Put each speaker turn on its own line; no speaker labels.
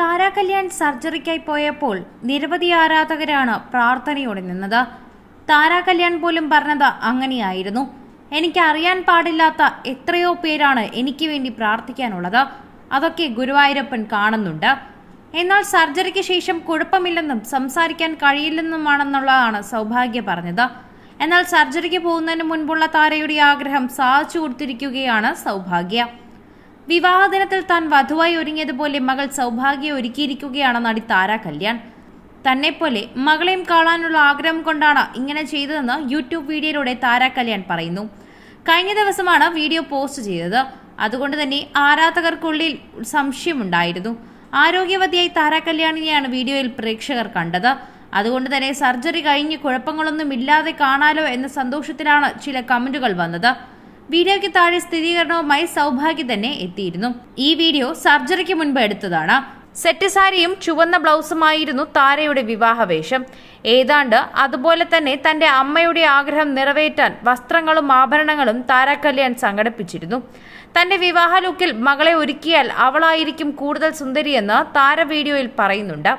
താരാ കല്യാൺ സർജറിക്കായി പോയപ്പോൾ നിരവധി ആരാധകരാണ് പ്രാർത്ഥനയോടെ നിന്നത് താരാ കല്യാൺ പോലും പറഞ്ഞത് അങ്ങനെയായിരുന്നു എനിക്ക് അറിയാൻ പാടില്ലാത്ത എത്രയോ പേരാണ് എനിക്ക് വേണ്ടി പ്രാർത്ഥിക്കാനുള്ളത് അതൊക്കെ ഗുരുവായൂരപ്പൻ കാണുന്നുണ്ട് എന്നാൽ സർജറിക്ക് ശേഷം കുഴപ്പമില്ലെന്നും സംസാരിക്കാൻ കഴിയില്ലെന്നുമാണെന്നുള്ളതാണ് സൗഭാഗ്യ പറഞ്ഞത് എന്നാൽ സർജറിക്ക് പോകുന്നതിന് മുൻപുള്ള താരയുടെ ആഗ്രഹം സാധിച്ചു കൊടുത്തിരിക്കുകയാണ് സൗഭാഗ്യ വിവാഹദിനത്തിൽ താൻ വധുവായി ഒരുങ്ങിയതുപോലെ മകൾ സൗഭാഗ്യം ഒരുക്കിയിരിക്കുകയാണ് നടി താര കല്യാൺ തന്നെപ്പോലെ മകളെയും കാണാനുള്ള ആഗ്രഹം കൊണ്ടാണ് ഇങ്ങനെ ചെയ്തതെന്ന് യൂട്യൂബ് വീഡിയോയിലൂടെ താര കല്യാൺ പറയുന്നു കഴിഞ്ഞ ദിവസമാണ് വീഡിയോ പോസ്റ്റ് ചെയ്തത് അതുകൊണ്ട് തന്നെ ആരാധകർക്കുള്ളിൽ സംശയമുണ്ടായിരുന്നു ആരോഗ്യവതിയായി താര കല്യാണിനെയാണ് വീഡിയോയിൽ പ്രേക്ഷകർ കണ്ടത് അതുകൊണ്ട് തന്നെ സർജറി കഴിഞ്ഞ് കുഴപ്പങ്ങളൊന്നും ഇല്ലാതെ കാണാലോ എന്ന സന്തോഷത്തിലാണ് ചില കമന്റുകൾ വന്നത് വീഡിയോയ്ക്ക് താഴെ സ്ഥിരീകരണവുമായി സൗഭാഗ്യ തന്നെ എത്തിയിരുന്നു ഈ വീഡിയോ സർജറിക്ക് മുൻപ് എടുത്തതാണ് സെറ്റ് സാരിയും ചുവന്ന ബ്ലൗസുമായിരുന്നു താരയുടെ വിവാഹവേഷം ഏതാണ്ട് അതുപോലെ തന്നെ തന്റെ അമ്മയുടെ ആഗ്രഹം നിറവേറ്റാൻ വസ്ത്രങ്ങളും ആഭരണങ്ങളും താര കല്യാൺ സംഘടിപ്പിച്ചിരുന്നു തന്റെ വിവാഹ ലുക്കിൽ മകളെ ഒരുക്കിയാൽ അവളായിരിക്കും കൂടുതൽ സുന്ദരിയെന്ന് താര വീഡിയോയിൽ പറയുന്നുണ്ട്